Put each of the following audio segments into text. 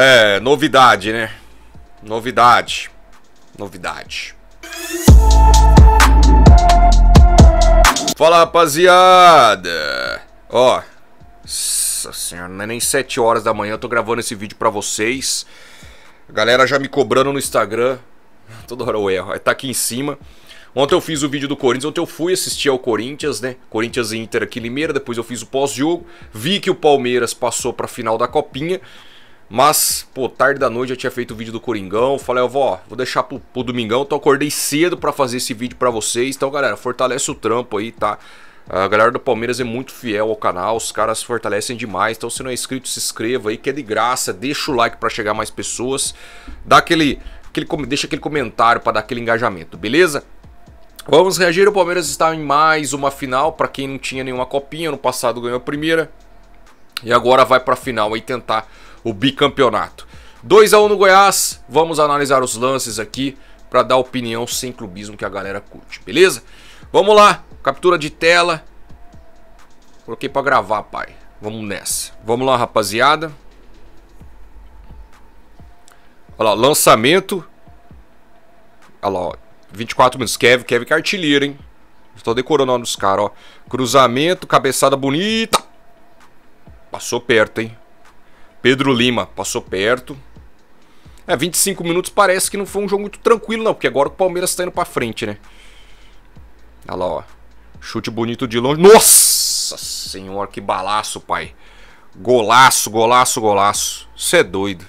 É, novidade, né? Novidade. Novidade. Fala, rapaziada. Ó, nossa senhora, não é nem 7 horas da manhã, eu tô gravando esse vídeo pra vocês. A galera já me cobrando no Instagram. Toda hora eu erro, tá aqui em cima. Ontem eu fiz o vídeo do Corinthians, ontem eu fui assistir ao Corinthians, né? Corinthians e Inter aqui em Limeira, depois eu fiz o pós-jogo, vi que o Palmeiras passou para a final da Copinha mas, pô, tarde da noite eu tinha feito o vídeo do Coringão. Falei, ó vou, deixar pro, pro domingão. Então acordei cedo para fazer esse vídeo para vocês. Então, galera, fortalece o trampo aí, tá? A galera do Palmeiras é muito fiel ao canal, os caras fortalecem demais. Então, se não é inscrito, se inscreva aí, que é de graça. Deixa o like para chegar mais pessoas. Dá aquele, aquele deixa aquele comentário para dar aquele engajamento, beleza? Vamos reagir. O Palmeiras está em mais uma final. Para quem não tinha nenhuma copinha, no passado ganhou a primeira. E agora vai para final aí tentar o bicampeonato. 2 a 1 no Goiás, vamos analisar os lances aqui para dar opinião sem clubismo que a galera curte, beleza? Vamos lá, captura de tela. Coloquei para gravar, pai. Vamos nessa. Vamos lá, rapaziada. Olha lá, lançamento. Olha lá, ó, 24 minutos. Kevin, Kevin que é artilheiro, hein? Estou decorando o nome dos caras, ó. Cruzamento, cabeçada bonita. Passou perto, hein? Pedro Lima passou perto. É, 25 minutos parece que não foi um jogo muito tranquilo, não, porque agora o Palmeiras tá indo pra frente, né? Olha lá, ó. Chute bonito de longe. Nossa senhora, que balaço, pai. Golaço, golaço, golaço. Você é doido.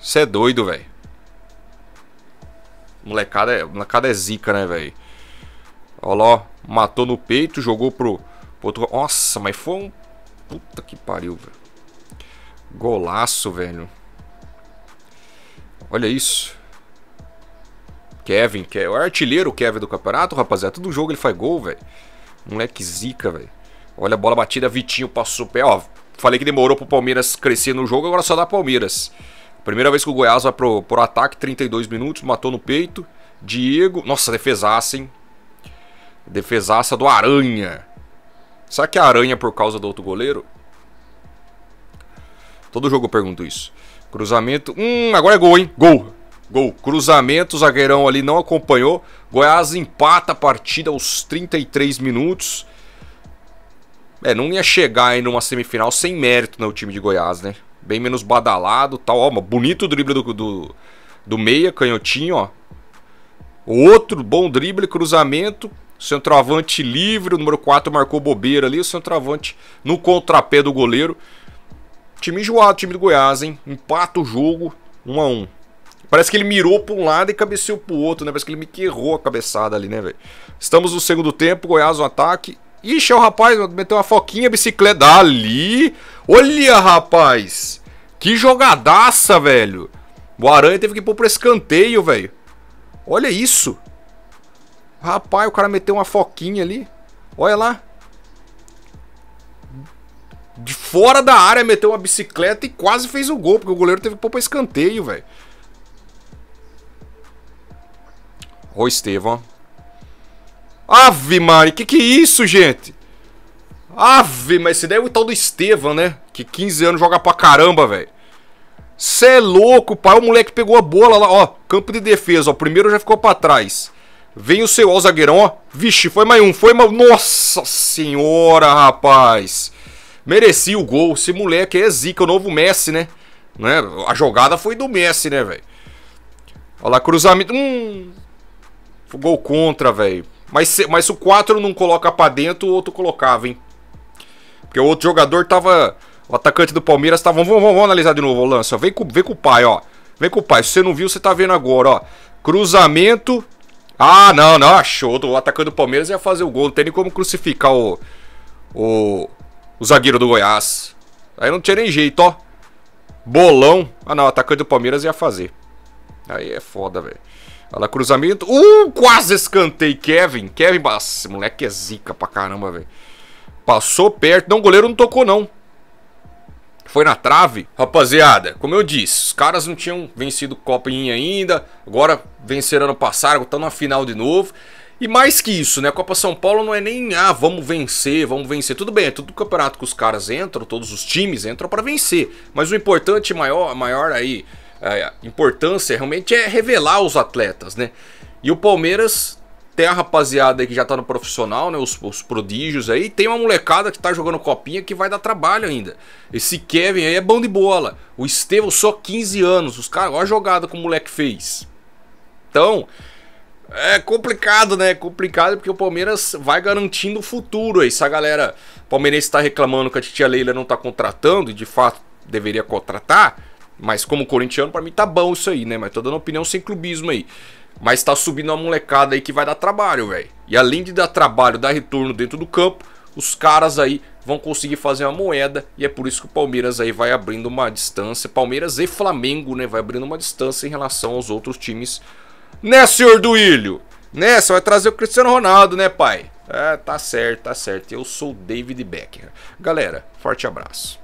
Você é doido, velho. Molecada é, molecada é zica, né, velho? Olha lá, matou no peito, jogou pro, pro outro. Nossa, mas foi um. Puta que pariu, velho. Golaço, velho. Olha isso. Kevin, que é o artilheiro Kevin do campeonato, rapaziada. Todo jogo ele faz gol, velho. Moleque zica, velho. Olha a bola batida, Vitinho passou o pé. Ó, falei que demorou pro Palmeiras crescer no jogo, agora só dá Palmeiras. Primeira vez que o Goiás vai pro, pro ataque, 32 minutos, matou no peito. Diego, nossa, defesaça, hein? Defesaça do Aranha. Será que é Aranha por causa do outro goleiro? Todo jogo eu pergunto isso. Cruzamento. Hum, agora é gol, hein? Gol. Gol. Cruzamento, o zagueirão ali não acompanhou. Goiás empata a partida aos 33 minutos. É, não ia chegar aí numa semifinal sem mérito, né, o time de Goiás, né? Bem menos badalado tal. Ó, bonito o drible do, do, do meia, canhotinho, ó. Outro bom drible, cruzamento. Centroavante livre, o número 4 marcou bobeira ali. O centroavante no contrapé do goleiro. Time enjoado, time do Goiás, hein? Empata o jogo, 1 a 1 Parece que ele mirou para um lado e cabeceou para o outro, né? Parece que ele me querrou a cabeçada ali, né, velho? Estamos no segundo tempo, Goiás no ataque. Ixi, é o rapaz, meteu uma foquinha, bicicleta ali. Olha, rapaz! Que jogadaça, velho! O Aranha teve que pôr para escanteio, velho. Olha isso! Rapaz, o cara meteu uma foquinha ali. Olha lá fora da área, meteu uma bicicleta e quase fez o gol, porque o goleiro teve que pôr pra escanteio, velho. Ô, Estevam. Ave, Mari, que que é isso, gente? Ave, mas esse daí é o tal do Estevam, né? Que 15 anos joga pra caramba, velho. Cê é louco, pai. O moleque pegou a bola lá, ó. Campo de defesa, ó. Primeiro já ficou pra trás. Vem o seu, ó, o zagueirão, ó. Vixe, foi mais um, foi mais. Nossa senhora, rapaz merecia o gol. Esse moleque é zica, o novo Messi, né? né? A jogada foi do Messi, né, velho? Olha lá, cruzamento. Hum. Gol contra, velho. Mas, se, mas se o 4 não coloca pra dentro, o outro colocava, hein? Porque o outro jogador tava. O atacante do Palmeiras tava. Vamos, vamos, vamos analisar de novo o lance. Vem com, vem com o pai, ó. Vem com o pai. Se você não viu, você tá vendo agora, ó. Cruzamento. Ah, não, não. Achou. O atacante do Palmeiras ia fazer o gol. Não tem nem como crucificar o. O, o zagueiro do Goiás. Aí não tinha nem jeito, ó. Bolão. Ah, não. O atacante do Palmeiras ia fazer. Aí é foda, velho. Olha lá, cruzamento. Uh, quase escantei. Kevin. Kevin, esse moleque é zica pra caramba, velho. Passou perto. Não, o goleiro não tocou, não. Foi na trave. Rapaziada, como eu disse, os caras não tinham vencido Copinha ainda. Agora venceram ano passado, estão na final de novo. E mais que isso, né? A Copa São Paulo não é nem, ah, vamos vencer, vamos vencer. Tudo bem, é tudo campeonato que os caras entram, todos os times entram para vencer. Mas o importante maior, maior aí, a é, importância realmente é revelar os atletas, né? E o Palmeiras tem a rapaziada aí que já tá no profissional, né? Os, os prodígios aí. Tem uma molecada que tá jogando copinha que vai dar trabalho ainda. Esse Kevin aí é bom de bola. O Estevão só 15 anos. Os caras, olha a jogada que o moleque fez. Então, é complicado, né? É complicado porque o Palmeiras vai garantindo o futuro aí. a galera palmeirense está reclamando que a Titia Leila não está contratando, e de fato deveria contratar, mas como corintiano, para mim tá bom isso aí, né? Mas tô dando opinião sem clubismo aí. Mas tá subindo uma molecada aí que vai dar trabalho, velho. E além de dar trabalho, dar retorno dentro do campo, os caras aí vão conseguir fazer uma moeda e é por isso que o Palmeiras aí vai abrindo uma distância, Palmeiras e Flamengo, né, vai abrindo uma distância em relação aos outros times né, senhor Duílio? Né, você vai trazer o Cristiano Ronaldo, né, pai? É, tá certo, tá certo. Eu sou o David Becker. Galera, forte abraço.